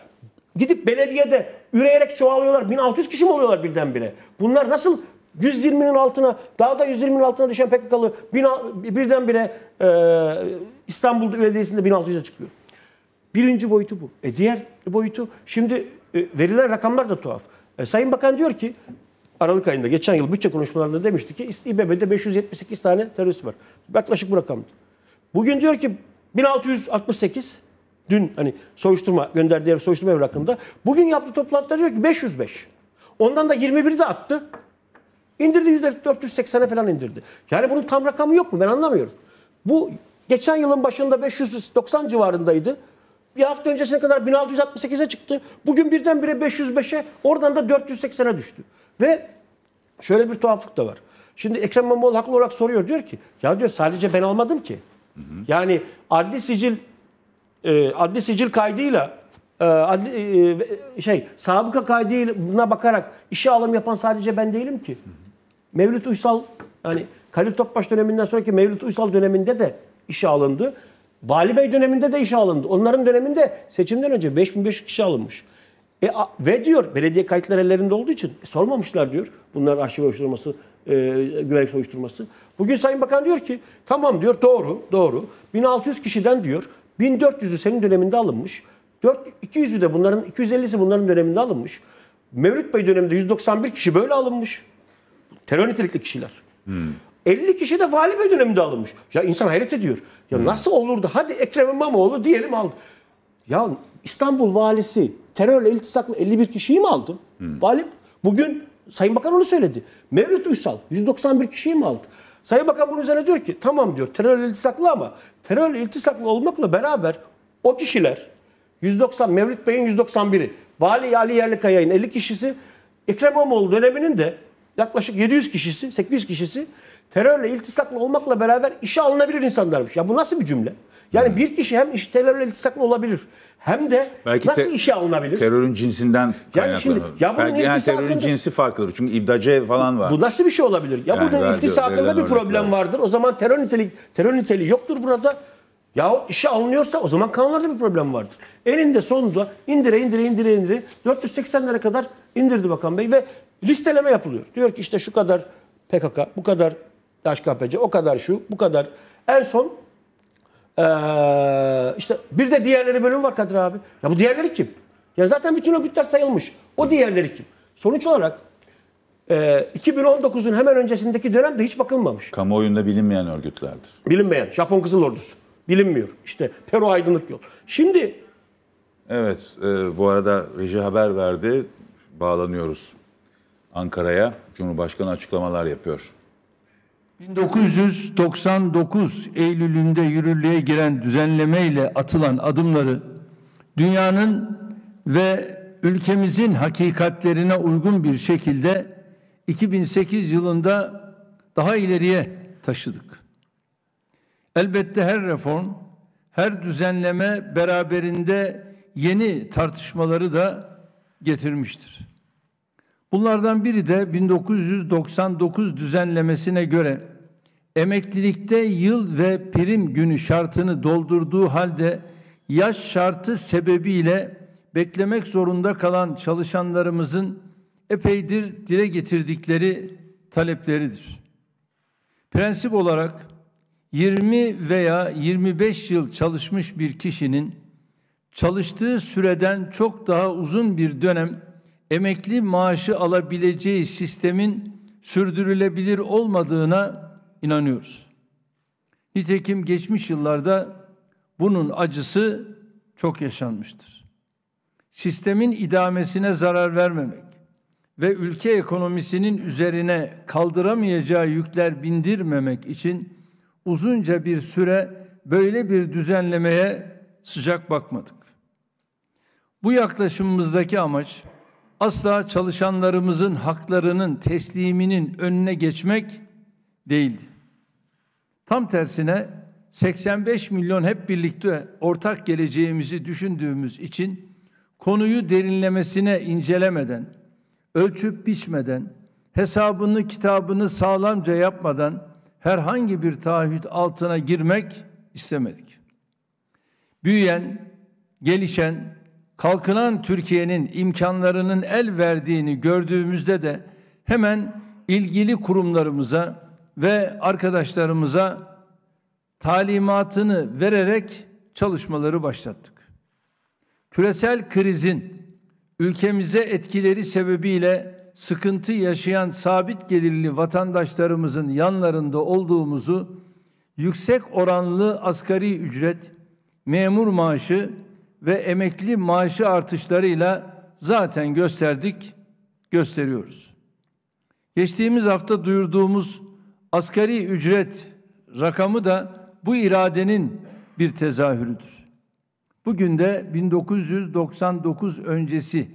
gidip belediyede üreyerek çoğalıyorlar. 1600 kişi mi oluyorlar birdenbire? Bunlar nasıl 120'nin altına, daha da 120'nin altına düşen PKK'lı birdenbire e, İstanbul Belediyesi'nde 1600'e çıkıyor. Birinci boyutu bu. E diğer boyutu, şimdi e, verilen rakamlar da tuhaf. E, Sayın Bakan diyor ki, Aralık ayında geçen yıl bütçe konuşmalarında demişti ki İBB'de 578 tane terörist var. Yaklaşık bu rakamdı. Bugün diyor ki 1668 dün hani soruşturma gönderdiği soruşturma evrakında bugün yaptığı toplantıda diyor ki 505. Ondan da 21'i de attı. İndirdi %480'e falan indirdi. Yani bunun tam rakamı yok mu ben anlamıyorum. Bu geçen yılın başında 590 civarındaydı. Bir hafta öncesine kadar 1668'e çıktı. Bugün birdenbire 505'e oradan da 480'e düştü. Ve şöyle bir tuhaflık da var. Şimdi Ekrem İmamoğlu haklı olarak soruyor diyor ki ya diyor sadece ben almadım ki. Hı hı. Yani adli sicil e, adli sicil kaydıyla e, adli, e, şey sabıka kaydına bakarak işe alım yapan sadece ben değilim ki. Hı hı. Mevlüt Uysal yani Kadir Topbaş döneminden sonraki Mevlüt Uysal döneminde de işe alındı. Vali Bey döneminde de işe alındı. Onların döneminde seçimden önce 5500 kişi alınmış. E, a, ve diyor belediye kayıtları ellerinde olduğu için e, sormamışlar diyor. Bunlar arşiv oluşturması e, güvenlik soruşturması. Bugün Sayın Bakan diyor ki tamam diyor doğru doğru 1600 kişiden diyor 1400'ü senin döneminde alınmış. 4, 200'ü de bunların 250'si bunların döneminde alınmış. Mevlüt Bey döneminde 191 kişi böyle alınmış. Terör nitelikli kişiler. Hmm. 50 kişi de vali bey döneminde alınmış. Ya insan hayret ediyor. Ya hmm. nasıl olurdu? Hadi Ekrem İmamoğlu diyelim aldı. Ya İstanbul valisi terörle iltisaklı 51 kişiyi mi aldı? Hmm. Vali bugün Sayın Bakan onu söyledi. Mevlüt Uysal 191 kişiyi mi aldı? Sayın Bakan bunun üzerine diyor ki tamam diyor terörle iltisaklı ama terörle iltisaklı olmakla beraber o kişiler 190 Mevlüt Bey'in 191'i, Vali Ali Yerlikaya'nın 50 kişisi, Ekrem İmamoğlu döneminin de yaklaşık 700 kişisi, 800 kişisi terörle iltisaklı olmakla beraber işe alınabilir insanlarmış. Ya bu nasıl bir cümle? Yani hmm. bir kişi hem iş, terörle iltisaklı olabilir hem de Belki nasıl te- işe alınabilir? Terörün cinsinden yani şimdi ya bunun Belki yani terörün hakkında, cinsi farklıdır. Çünkü ibdace falan var. Bu nasıl bir şey olabilir? Ya yani burada iltisakında bir problem var. vardır. O zaman terör niteliği, terör niteliği yoktur burada. Ya işe alınıyorsa o zaman kanunlarda bir problem vardır. Eninde sonunda indire indire indire indire 480 lira kadar indirdi Bakan Bey ve listeleme yapılıyor. Diyor ki işte şu kadar PKK, bu kadar DHKPC, o kadar şu, bu kadar. En son ee, işte bir de diğerleri bölüm var Kadir abi. Ya bu diğerleri kim? Ya zaten bütün örgütler sayılmış. O diğerleri kim? Sonuç olarak e, 2019'un hemen öncesindeki dönemde hiç bakılmamış. Kamuoyunda bilinmeyen örgütlerdir. Bilinmeyen. Japon Kızıl Ordusu. Bilinmiyor. İşte Peru Aydınlık Yol. Şimdi Evet, e, bu arada reji haber verdi bağlanıyoruz Ankara'ya. Cumhurbaşkanı açıklamalar yapıyor. 1999 Eylül'ünde yürürlüğe giren düzenleme ile atılan adımları dünyanın ve ülkemizin hakikatlerine uygun bir şekilde 2008 yılında daha ileriye taşıdık. Elbette her reform, her düzenleme beraberinde yeni tartışmaları da getirmiştir. Bunlardan biri de 1999 düzenlemesine göre emeklilikte yıl ve prim günü şartını doldurduğu halde yaş şartı sebebiyle beklemek zorunda kalan çalışanlarımızın epeydir dile getirdikleri talepleridir. Prensip olarak 20 veya 25 yıl çalışmış bir kişinin çalıştığı süreden çok daha uzun bir dönem emekli maaşı alabileceği sistemin sürdürülebilir olmadığına inanıyoruz. Nitekim geçmiş yıllarda bunun acısı çok yaşanmıştır. Sistemin idamesine zarar vermemek ve ülke ekonomisinin üzerine kaldıramayacağı yükler bindirmemek için uzunca bir süre böyle bir düzenlemeye sıcak bakmadık. Bu yaklaşımımızdaki amaç asla çalışanlarımızın haklarının tesliminin önüne geçmek değildi. Tam tersine 85 milyon hep birlikte ortak geleceğimizi düşündüğümüz için konuyu derinlemesine incelemeden, ölçüp biçmeden, hesabını kitabını sağlamca yapmadan herhangi bir taahhüt altına girmek istemedik. Büyüyen, gelişen, kalkınan Türkiye'nin imkanlarının el verdiğini gördüğümüzde de hemen ilgili kurumlarımıza ve arkadaşlarımıza talimatını vererek çalışmaları başlattık. Küresel krizin ülkemize etkileri sebebiyle sıkıntı yaşayan sabit gelirli vatandaşlarımızın yanlarında olduğumuzu yüksek oranlı asgari ücret, memur maaşı ve emekli maaşı artışlarıyla zaten gösterdik, gösteriyoruz. Geçtiğimiz hafta duyurduğumuz asgari ücret rakamı da bu iradenin bir tezahürüdür. Bugün de 1999 öncesi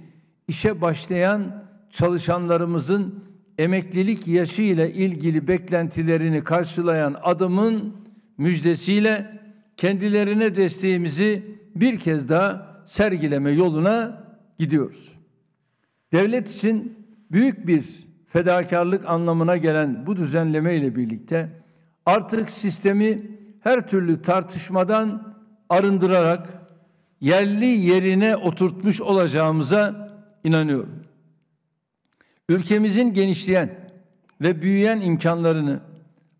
işe başlayan çalışanlarımızın emeklilik yaşı ile ilgili beklentilerini karşılayan adımın müjdesiyle kendilerine desteğimizi bir kez daha sergileme yoluna gidiyoruz. Devlet için büyük bir fedakarlık anlamına gelen bu düzenleme ile birlikte artık sistemi her türlü tartışmadan arındırarak yerli yerine oturtmuş olacağımıza inanıyorum. Ülkemizin genişleyen ve büyüyen imkanlarını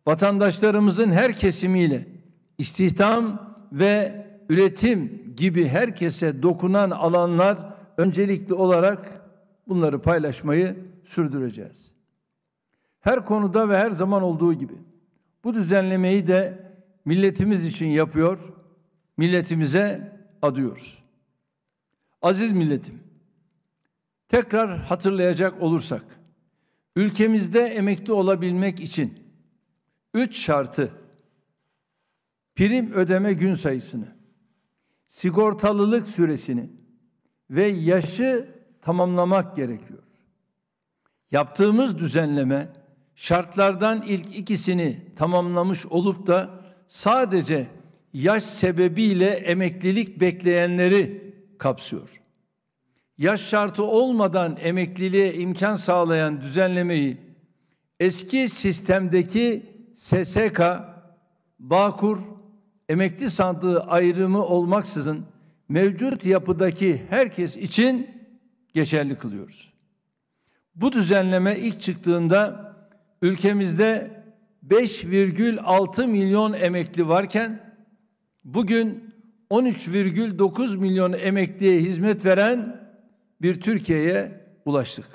vatandaşlarımızın her kesimiyle istihdam ve üretim gibi herkese dokunan alanlar öncelikli olarak bunları paylaşmayı sürdüreceğiz. Her konuda ve her zaman olduğu gibi bu düzenlemeyi de milletimiz için yapıyor, milletimize adıyoruz. Aziz milletim, tekrar hatırlayacak olursak, ülkemizde emekli olabilmek için üç şartı prim ödeme gün sayısını, sigortalılık süresini ve yaşı tamamlamak gerekiyor. Yaptığımız düzenleme şartlardan ilk ikisini tamamlamış olup da sadece yaş sebebiyle emeklilik bekleyenleri kapsıyor. Yaş şartı olmadan emekliliğe imkan sağlayan düzenlemeyi eski sistemdeki SSK, Bağkur emekli sandığı ayrımı olmaksızın mevcut yapıdaki herkes için geçerli kılıyoruz. Bu düzenleme ilk çıktığında ülkemizde 5,6 milyon emekli varken bugün 13,9 milyon emekliye hizmet veren bir Türkiye'ye ulaştık.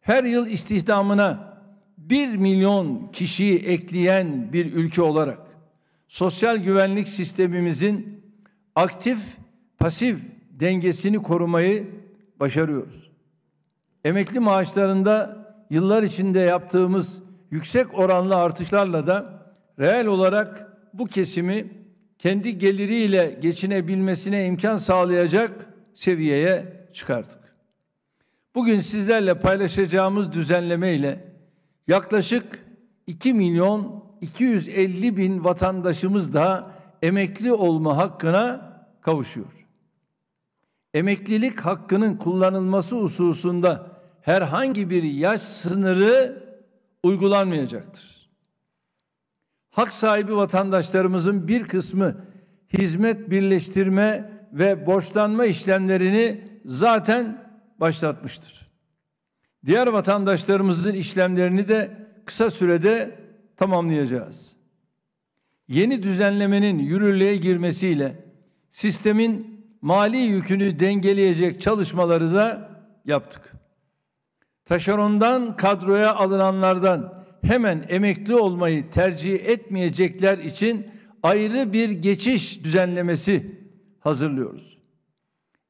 Her yıl istihdamına 1 milyon kişiyi ekleyen bir ülke olarak sosyal güvenlik sistemimizin aktif pasif dengesini korumayı başarıyoruz. Emekli maaşlarında yıllar içinde yaptığımız yüksek oranlı artışlarla da reel olarak bu kesimi kendi geliriyle geçinebilmesine imkan sağlayacak seviyeye çıkardık. Bugün sizlerle paylaşacağımız düzenleme ile yaklaşık 2 milyon 250 bin vatandaşımız daha emekli olma hakkına kavuşuyor. Emeklilik hakkının kullanılması hususunda herhangi bir yaş sınırı uygulanmayacaktır. Hak sahibi vatandaşlarımızın bir kısmı hizmet birleştirme ve borçlanma işlemlerini zaten başlatmıştır. Diğer vatandaşlarımızın işlemlerini de kısa sürede tamamlayacağız. Yeni düzenlemenin yürürlüğe girmesiyle sistemin mali yükünü dengeleyecek çalışmaları da yaptık. Taşerondan kadroya alınanlardan hemen emekli olmayı tercih etmeyecekler için ayrı bir geçiş düzenlemesi hazırlıyoruz.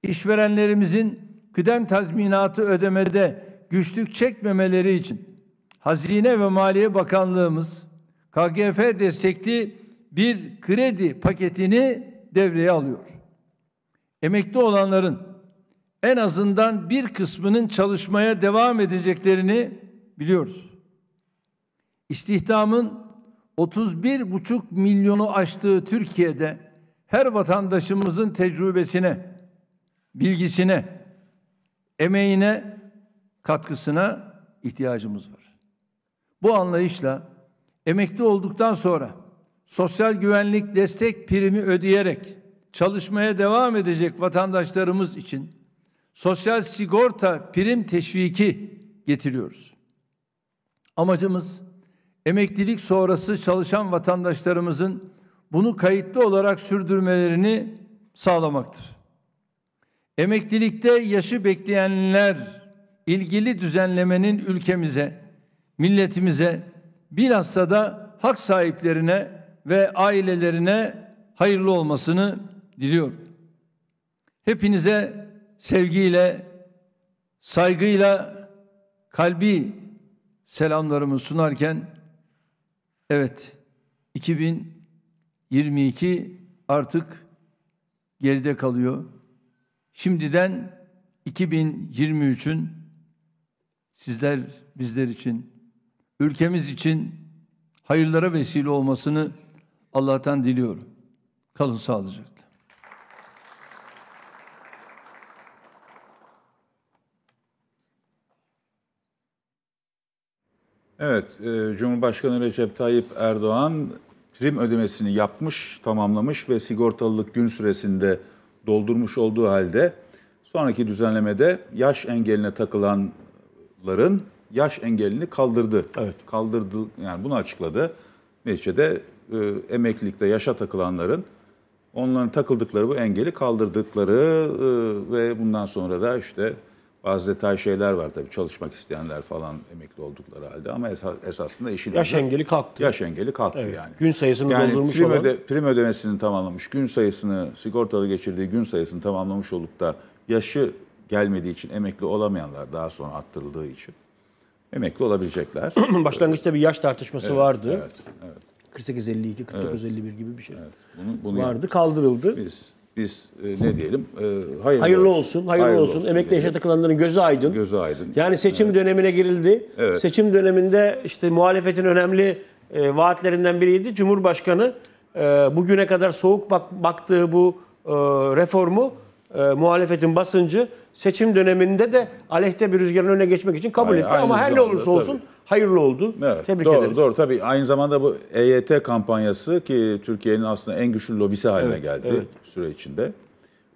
İşverenlerimizin kıdem tazminatı ödemede güçlük çekmemeleri için Hazine ve Maliye Bakanlığımız KGF destekli bir kredi paketini devreye alıyor. Emekli olanların en azından bir kısmının çalışmaya devam edeceklerini biliyoruz. İstihdamın 31,5 milyonu aştığı Türkiye'de her vatandaşımızın tecrübesine, bilgisine, emeğine, katkısına ihtiyacımız var. Bu anlayışla emekli olduktan sonra sosyal güvenlik destek primi ödeyerek çalışmaya devam edecek vatandaşlarımız için sosyal sigorta prim teşviki getiriyoruz. Amacımız emeklilik sonrası çalışan vatandaşlarımızın bunu kayıtlı olarak sürdürmelerini sağlamaktır. Emeklilikte yaşı bekleyenler ilgili düzenlemenin ülkemize milletimize bilhassa da hak sahiplerine ve ailelerine hayırlı olmasını diliyorum. Hepinize sevgiyle, saygıyla, kalbi selamlarımı sunarken evet 2022 artık geride kalıyor. Şimdiden 2023'ün sizler bizler için ülkemiz için hayırlara vesile olmasını Allah'tan diliyorum. Kalın sağlıcakla. Evet, e, Cumhurbaşkanı Recep Tayyip Erdoğan prim ödemesini yapmış, tamamlamış ve sigortalılık gün süresinde doldurmuş olduğu halde sonraki düzenlemede yaş engeline takılanların yaş engelini kaldırdı. Evet. Kaldırdı yani bunu açıkladı. Neticede e, emeklilikte yaşa takılanların onların takıldıkları bu engeli kaldırdıkları e, ve bundan sonra da işte bazı detay şeyler var tabii çalışmak isteyenler falan emekli oldukları halde ama esas, esasında işin yaş önce, engeli kalktı. Yaş engeli kalktı evet. yani. Gün sayısını yani doldurmuş prim olan öde, prim ödemesini tamamlamış, gün sayısını sigortalı geçirdiği gün sayısını tamamlamış olup da yaşı gelmediği için emekli olamayanlar daha sonra arttırıldığı için emekli olabilecekler. Başlangıçta bir yaş tartışması evet, vardı. Evet, evet. 48-52, 49-51 gibi bir şey evet. bunu, bunu vardı. Yaptık. Kaldırıldı. Biz biz e, ne diyelim? E, hayırlı, hayırlı olsun, olsun hayırlı, hayırlı olsun. olsun Emekli yaşa takılanların gözü aydın. Gözü aydın. Yani seçim evet. dönemine girildi. Evet. Seçim döneminde işte muhalefetin önemli e, vaatlerinden biriydi. Cumhurbaşkanı e, bugüne kadar soğuk bak, baktığı bu e, reformu e, muhalefetin basıncı seçim döneminde de aleyhte bir rüzgarın önüne geçmek için kabul Hayır, etti. Ama her ne olursa tabii. olsun hayırlı oldu. Evet, Tebrik doğru, ederiz. Doğru tabii. Aynı zamanda bu EYT kampanyası ki Türkiye'nin aslında en güçlü lobisi haline evet, geldi evet. süre içinde.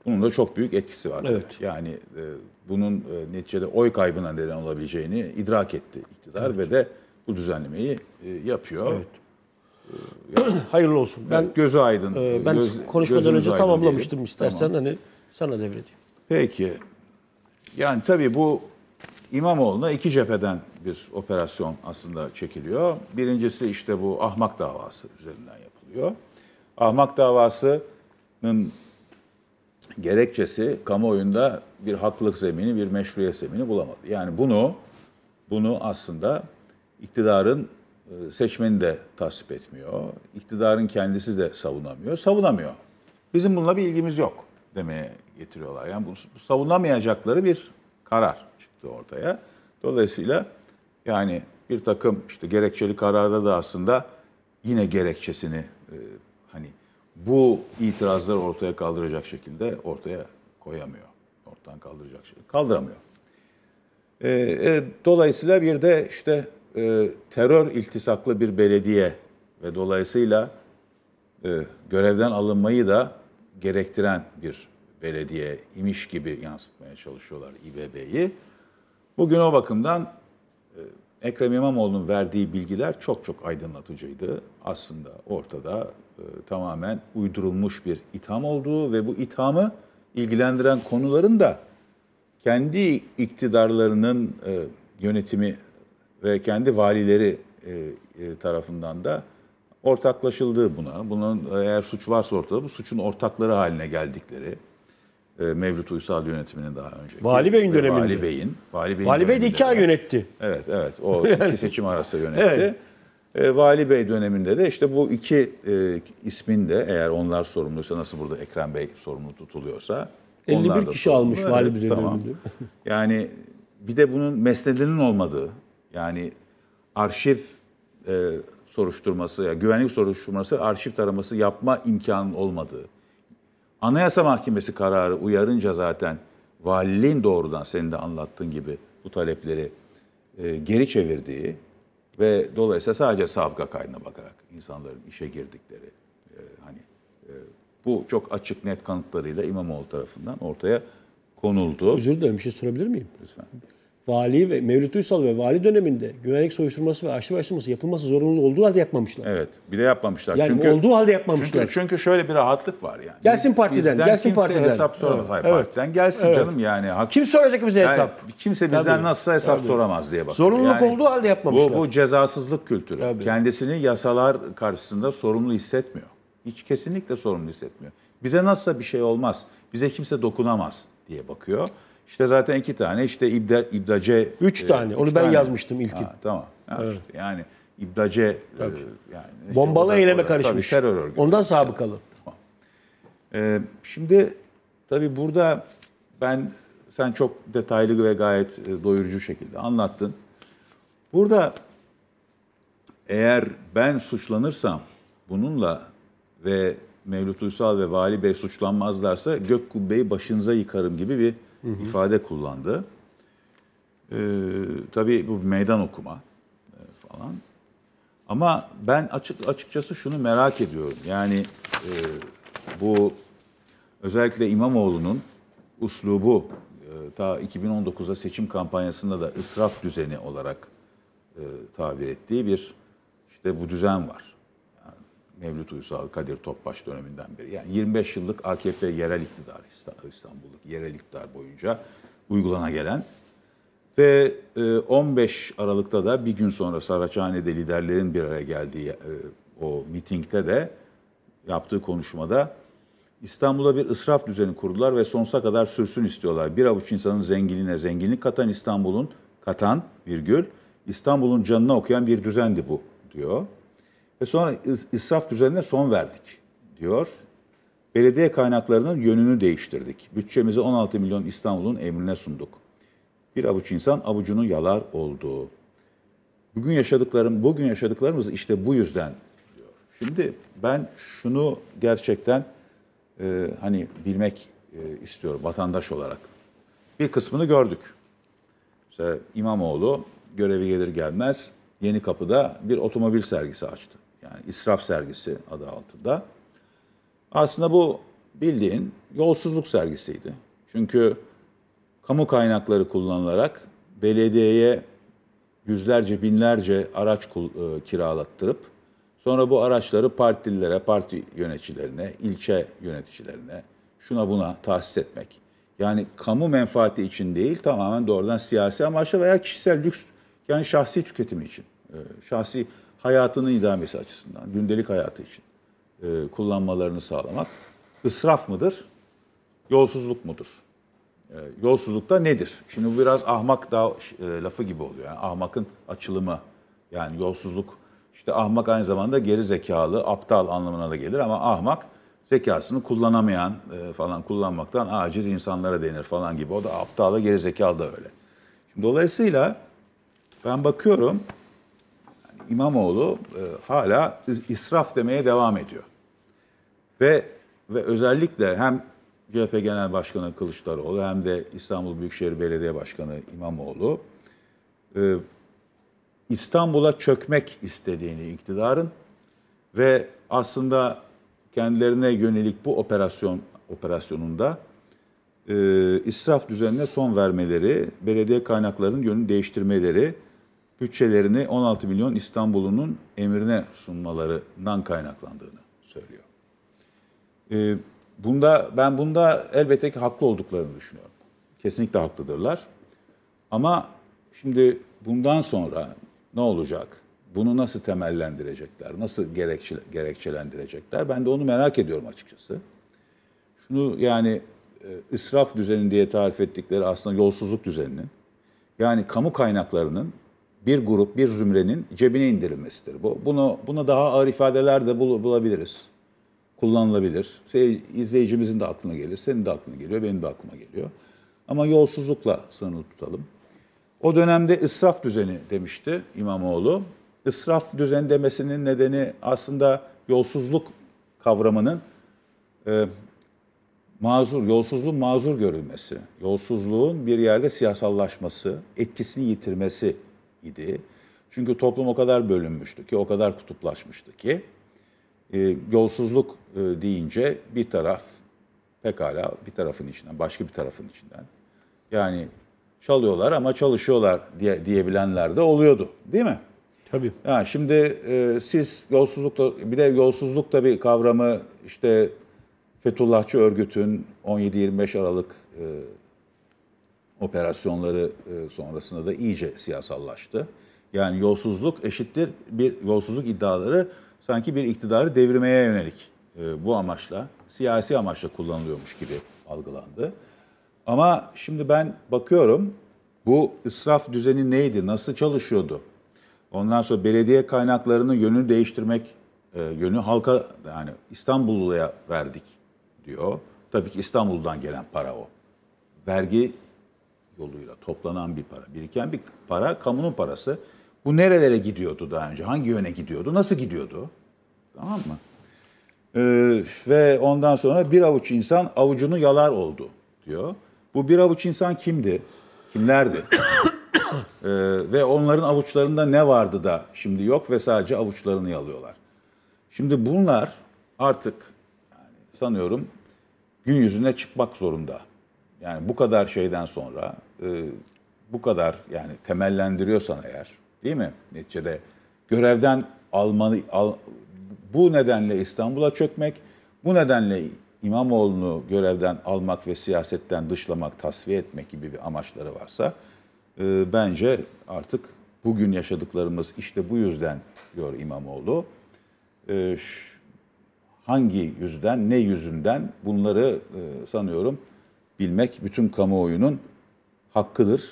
Bunun da çok büyük etkisi vardı. Evet. Yani e, bunun e, neticede oy kaybına neden olabileceğini idrak etti iktidar evet. ve de bu düzenlemeyi e, yapıyor. Evet. Yani, Hayırlı olsun. Ben evet, gözü aydın. E, e, ben göz, konuşmadan önce tamamlamıştım diyelim. istersen tamam. hani sana devrediyorum. Peki. Yani tabii bu İmamoğlu'na iki cepheden bir operasyon aslında çekiliyor. Birincisi işte bu ahmak davası üzerinden yapılıyor. Ahmak davasının gerekçesi kamuoyunda bir haklılık zemini, bir meşruiyet zemini bulamadı. Yani bunu bunu aslında iktidarın e, seçmeni de tasvip etmiyor. İktidarın kendisi de savunamıyor. Savunamıyor. Bizim bununla bir ilgimiz yok demeye getiriyorlar. Yani bu, bu savunamayacakları bir karar çıktı ortaya. Dolayısıyla yani bir takım işte gerekçeli kararda da aslında yine gerekçesini e, hani bu itirazları ortaya kaldıracak şekilde ortaya koyamıyor. Ortadan kaldıracak şekilde kaldıramıyor. E, e, dolayısıyla bir de işte e, terör iltisaklı bir belediye ve dolayısıyla e, görevden alınmayı da gerektiren bir belediye imiş gibi yansıtmaya çalışıyorlar İBB'yi. Bugün o bakımdan e, Ekrem İmamoğlu'nun verdiği bilgiler çok çok aydınlatıcıydı. Aslında ortada e, tamamen uydurulmuş bir itham olduğu ve bu ithamı ilgilendiren konuların da kendi iktidarlarının e, yönetimi ve kendi valileri tarafından da ortaklaşıldığı buna. Bunun e, eğer suç varsa ortada bu suçun ortakları haline geldikleri e, Mevlüt Uysal yönetiminin daha önceki. Vali Bey'in döneminde. Vali Bey'in. Vali, Bey'in Vali Bey de iki ay yönetti. Evet evet o iki seçim arası yönetti. evet. E, Vali Bey döneminde de işte bu iki e, ismin de eğer onlar sorumluysa nasıl burada Ekrem Bey sorumlu tutuluyorsa 51 kişi sorumlu. almış evet, Vali Bey tamam. döneminde. yani bir de bunun mesnedinin olmadığı yani arşiv e, soruşturması, yani güvenlik soruşturması, arşiv taraması yapma imkanı olmadığı. Anayasa Mahkemesi kararı uyarınca zaten valiliğin doğrudan senin de anlattığın gibi bu talepleri e, geri çevirdiği ve dolayısıyla sadece savga kaydına bakarak insanların işe girdikleri e, hani e, bu çok açık net kanıtlarıyla İmamoğlu tarafından ortaya konuldu. Özür dilerim bir şey sorabilir miyim? Lütfen vali ve Mevlüt Uysal ve vali döneminde güvenlik soruşturması ve arşiv araştırması yapılması zorunlu olduğu halde yapmamışlar. Evet. Bir de yapmamışlar. Yani çünkü, olduğu halde yapmamışlar. Çünkü, çünkü şöyle bir rahatlık var yani. Gelsin partiden, bizden gelsin partiden. hesap soramaz. Evet. Hayır, evet. partiden gelsin evet. canım yani. Hak... Kim soracak bize yani, hesap? Kimse bizden Tabii. nasıl hesap Tabii. soramaz diye bakıyor. Zorunluluk yani, olduğu halde yapmamışlar. Bu, bu cezasızlık kültürü. Tabii. Kendisini yasalar karşısında sorumlu hissetmiyor. Hiç kesinlikle sorumlu hissetmiyor. Bize nasılsa bir şey olmaz. Bize kimse dokunamaz diye bakıyor. İşte zaten iki tane işte İbda, İbdace. Üç e, tane. Üç Onu ben yazmıştım ilkin. tamam. evet. yani İbdace. Tabii. E, yani Bombalı eyleme karışmış. Tabii, terör Ondan sabıkalı. Tamam. E, şimdi tabii burada ben sen çok detaylı ve gayet e, doyurucu şekilde anlattın. Burada eğer ben suçlanırsam bununla ve Mevlüt Uysal ve Vali Bey suçlanmazlarsa gök kubbeyi başınıza yıkarım gibi bir hı hı. ifade kullandı. Ee, tabii bu meydan okuma e, falan. Ama ben açık açıkçası şunu merak ediyorum. Yani e, bu özellikle İmamoğlu'nun uslubu e, ta 2019'da seçim kampanyasında da ısraf düzeni olarak e, tabir ettiği bir işte bu düzen var. Mevlüt Uysal, Kadir Topbaş döneminden beri. Yani 25 yıllık AKP yerel iktidar İstanbul'luk yerel iktidar boyunca uygulana gelen ve 15 e, Aralık'ta da bir gün sonra Saraçhane'de liderlerin bir araya geldiği e, o mitingde de yaptığı konuşmada İstanbul'a bir ısraf düzeni kurdular ve sonsuza kadar sürsün istiyorlar. Bir avuç insanın zenginliğine zenginlik katan İstanbul'un katan virgül İstanbul'un canına okuyan bir düzendi bu diyor. Ve sonra israf düzenine son verdik diyor. Belediye kaynaklarının yönünü değiştirdik. Bütçemizi 16 milyon İstanbul'un emrine sunduk. Bir avuç insan avucunu yalar oldu. Bugün yaşadıklarım, bugün yaşadıklarımız işte bu yüzden diyor. Şimdi ben şunu gerçekten e, hani bilmek e, istiyorum vatandaş olarak. Bir kısmını gördük. Mesela İmamoğlu görevi gelir gelmez Yeni Kapı'da bir otomobil sergisi açtı. Yani israf sergisi adı altında. Aslında bu bildiğin yolsuzluk sergisiydi. Çünkü kamu kaynakları kullanılarak belediyeye yüzlerce binlerce araç e, kiralattırıp sonra bu araçları partililere, parti yöneticilerine, ilçe yöneticilerine şuna buna tahsis etmek. Yani kamu menfaati için değil tamamen doğrudan siyasi amaçla veya kişisel lüks yani şahsi tüketimi için. E, şahsi hayatının idamesi açısından, gündelik hayatı için e, kullanmalarını sağlamak ısraf mıdır, yolsuzluk mudur? E, da nedir? Şimdi bu biraz ahmak da e, lafı gibi oluyor. Yani ahmakın açılımı, yani yolsuzluk, işte ahmak aynı zamanda geri zekalı, aptal anlamına da gelir ama ahmak zekasını kullanamayan e, falan kullanmaktan aciz insanlara denir falan gibi. O da aptal aptala geri zekalı da öyle. Şimdi dolayısıyla ben bakıyorum İmamoğlu e, hala israf demeye devam ediyor. Ve ve özellikle hem CHP Genel Başkanı Kılıçdaroğlu hem de İstanbul Büyükşehir Belediye Başkanı İmamoğlu e, İstanbul'a çökmek istediğini iktidarın ve aslında kendilerine yönelik bu operasyon operasyonunda e, israf düzenine son vermeleri, belediye kaynaklarının yönünü değiştirmeleri bütçelerini 16 milyon İstanbul'unun emrine sunmalarından kaynaklandığını söylüyor. E, bunda ben bunda elbette ki haklı olduklarını düşünüyorum. Kesinlikle haklıdırlar. Ama şimdi bundan sonra ne olacak? Bunu nasıl temellendirecekler? Nasıl gerekçe, gerekçelendirecekler? Ben de onu merak ediyorum açıkçası. Şunu yani ısraf e, düzeni diye tarif ettikleri aslında yolsuzluk düzeninin yani kamu kaynaklarının bir grup, bir zümrenin cebine indirilmesidir. Bu, bunu, buna daha ağır ifadeler de bul, bulabiliriz. Kullanılabilir. Sey, izleyicimizin de aklına gelir, senin de aklına geliyor, benim de aklıma geliyor. Ama yolsuzlukla sınırlı tutalım. O dönemde israf düzeni demişti İmamoğlu. Israf düzen demesinin nedeni aslında yolsuzluk kavramının e, mazur, yolsuzluğun mazur görülmesi, yolsuzluğun bir yerde siyasallaşması, etkisini yitirmesi idi. Çünkü toplum o kadar bölünmüştü ki, o kadar kutuplaşmıştı ki e, yolsuzluk e, deyince bir taraf pekala bir tarafın içinden, başka bir tarafın içinden. Yani çalıyorlar ama çalışıyorlar diye, diyebilenler de oluyordu değil mi? Tabii. Yani şimdi e, siz yolsuzlukta bir de yolsuzluk tabii kavramı işte Fethullahçı örgütün 17-25 Aralık e, operasyonları e, sonrasında da iyice siyasallaştı. Yani yolsuzluk eşittir bir yolsuzluk iddiaları sanki bir iktidarı devirmeye yönelik e, bu amaçla siyasi amaçla kullanılıyormuş gibi algılandı. Ama şimdi ben bakıyorum bu israf düzeni neydi, nasıl çalışıyordu? Ondan sonra belediye kaynaklarının yönünü değiştirmek, e, yönü halka yani İstanbulluya verdik diyor. Tabii ki İstanbul'dan gelen para o. Vergi yoluyla toplanan bir para, biriken bir para, kamunun parası. Bu nerelere gidiyordu daha önce? Hangi yöne gidiyordu? Nasıl gidiyordu? Tamam mı? Ee, ve ondan sonra bir avuç insan avucunu yalar oldu diyor. Bu bir avuç insan kimdi? Kimlerdi? ee, ve onların avuçlarında ne vardı da şimdi yok ve sadece avuçlarını yalıyorlar. Şimdi bunlar artık yani sanıyorum gün yüzüne çıkmak zorunda. Yani bu kadar şeyden sonra e, bu kadar yani temellendiriyorsan eğer değil mi? Neticede görevden almanı al, bu nedenle İstanbul'a çökmek, bu nedenle İmamoğlu'nu görevden almak ve siyasetten dışlamak, tasfiye etmek gibi bir amaçları varsa e, bence artık bugün yaşadıklarımız işte bu yüzden diyor İmamoğlu. E, hangi yüzden, ne yüzünden bunları e, sanıyorum bilmek bütün kamuoyunun hakkıdır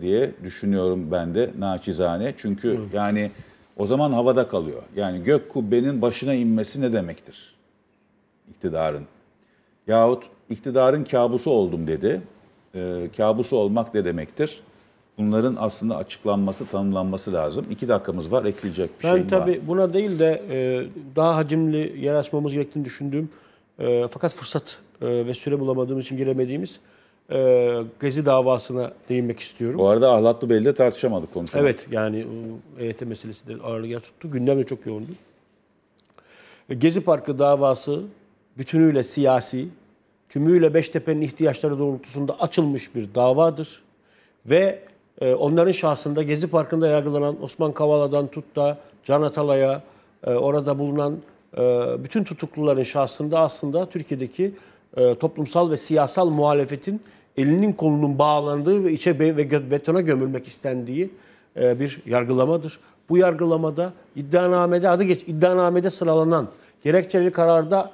diye düşünüyorum ben de naçizane. Çünkü Hı. yani o zaman havada kalıyor. Yani gök kubbenin başına inmesi ne demektir? iktidarın Yahut iktidarın kabusu oldum dedi. E, kabusu olmak ne demektir? Bunların aslında açıklanması, tanımlanması lazım. İki dakikamız var, ekleyecek bir şey var. Ben tabii buna değil de e, daha hacimli yer açmamız gerektiğini düşündüğüm e, fakat fırsat e, ve süre bulamadığımız için giremediğimiz e, Gezi davasına değinmek istiyorum. Bu arada Ahlatlı Bey'le tartışamadık konuşamadık. Evet yani EYT meselesi de ağırlık tuttu. Gündem de çok yoğundu. Ee, Gezi Parkı davası bütünüyle siyasi, tümüyle Beştepe'nin ihtiyaçları doğrultusunda açılmış bir davadır. Ve e, onların şahsında Gezi Parkı'nda yargılanan Osman Kavala'dan tut da Can Atalay'a e, orada bulunan e, bütün tutukluların şahsında aslında Türkiye'deki e, toplumsal ve siyasal muhalefetin elinin kolunun bağlandığı ve içe betona gömülmek istendiği e, bir yargılamadır. Bu yargılamada iddianamede adı geç iddianamede sıralanan gerekçeli kararda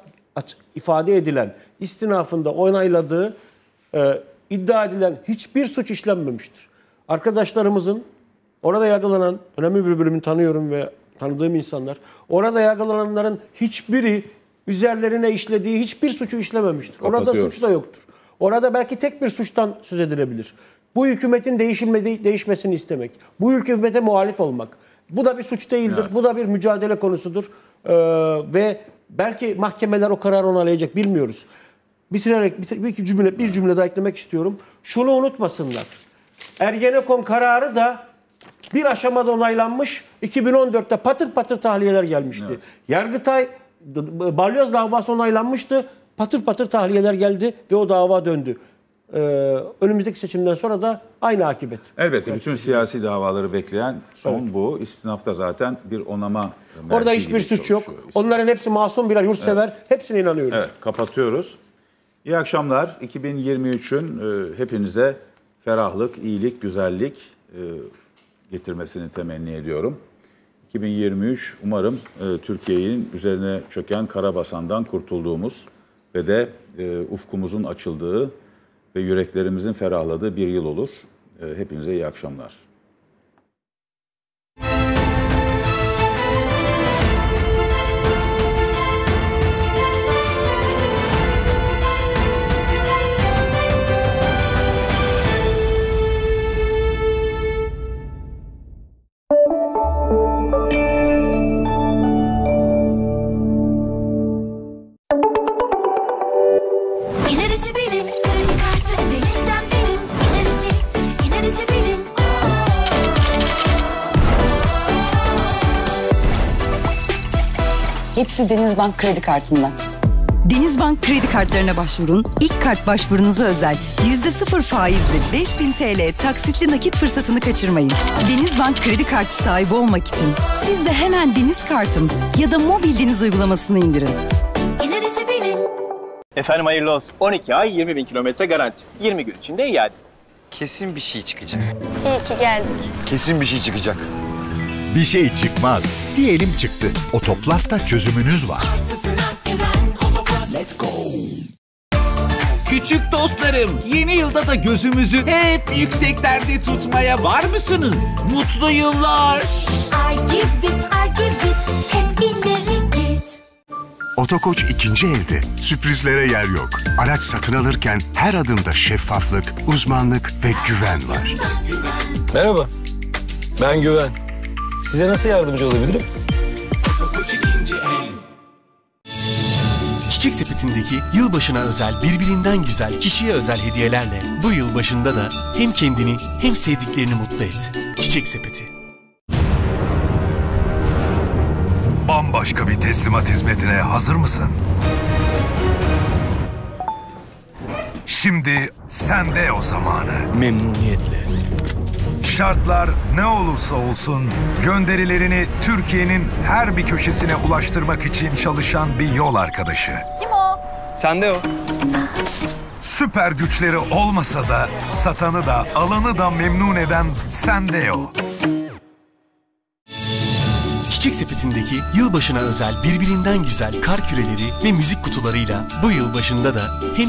ifade edilen istinafında onayladığı e, iddia edilen hiçbir suç işlenmemiştir. Arkadaşlarımızın orada yargılanan önemli bir bölümünü tanıyorum ve tanıdığım insanlar orada yargılananların hiçbiri üzerlerine işlediği hiçbir suçu işlememiştir. Orada suç da yoktur. Orada belki tek bir suçtan söz edilebilir. Bu hükümetin değişilmedi, değişmesini istemek. Bu hükümete muhalif olmak. Bu da bir suç değildir. Evet. Bu da bir mücadele konusudur. Ee, ve belki mahkemeler o kararı onaylayacak bilmiyoruz. Bitirerek bitir, bir cümle bir cümle daha eklemek istiyorum. Şunu unutmasınlar. Ergenekon kararı da bir aşamada onaylanmış. 2014'te patır patır tahliyeler gelmişti. Evet. Yargıtay balyoz davası onaylanmıştı patır patır tahliyeler geldi ve o dava döndü. Ee, önümüzdeki seçimden sonra da aynı akibet. Elbette bütün siyasi davaları bekleyen son evet. bu. İstinafta zaten bir onama Orada hiçbir suç yok. İstinaf. Onların hepsi masum birer yurtsever. Evet. Hepsine inanıyoruz. Evet, kapatıyoruz. İyi akşamlar. 2023'ün e, hepinize ferahlık, iyilik, güzellik e, getirmesini temenni ediyorum. 2023 umarım e, Türkiye'nin üzerine çöken karabasandan kurtulduğumuz ve de e, ufkumuzun açıldığı ve yüreklerimizin ferahladığı bir yıl olur. E, hepinize iyi akşamlar. Denizbank kredi kartımla. Denizbank kredi kartlarına başvurun. İlk kart başvurunuza özel %0 faizli 5000 TL taksitli nakit fırsatını kaçırmayın. Denizbank kredi kartı sahibi olmak için siz de hemen Deniz Kartım ya da mobil Deniz uygulamasını indirin. İlerisi benim. Efendim hayırlı olsun. 12 ay 20 bin kilometre garanti. 20 gün içinde iade. Kesin bir şey çıkacak. İyi ki geldik. Kesin bir şey çıkacak. Bir şey çıkmaz Ciddi elim çıktı. Otoplasta çözümünüz var. Küçük dostlarım, yeni yılda da gözümüzü hep yükseklerde tutmaya var mısınız? Mutlu yıllar. Otokoç ikinci elde. Sürprizlere yer yok. Araç satın alırken her adımda şeffaflık, uzmanlık ve güven var. Merhaba, ben Güven. Size nasıl yardımcı olabilirim? Çiçek sepetindeki yılbaşına özel birbirinden güzel kişiye özel hediyelerle bu yılbaşında da hem kendini hem sevdiklerini mutlu et. Çiçek sepeti. Bambaşka bir teslimat hizmetine hazır mısın? Şimdi sende o zamanı. Memnuniyetle şartlar ne olursa olsun gönderilerini Türkiye'nin her bir köşesine ulaştırmak için çalışan bir yol arkadaşı. Kim o? Sen de o. Süper güçleri olmasa da satanı da alanı da memnun eden sen de o. Çiçek sepetindeki yılbaşına özel birbirinden güzel kar küreleri ve müzik kutularıyla bu yılbaşında da hem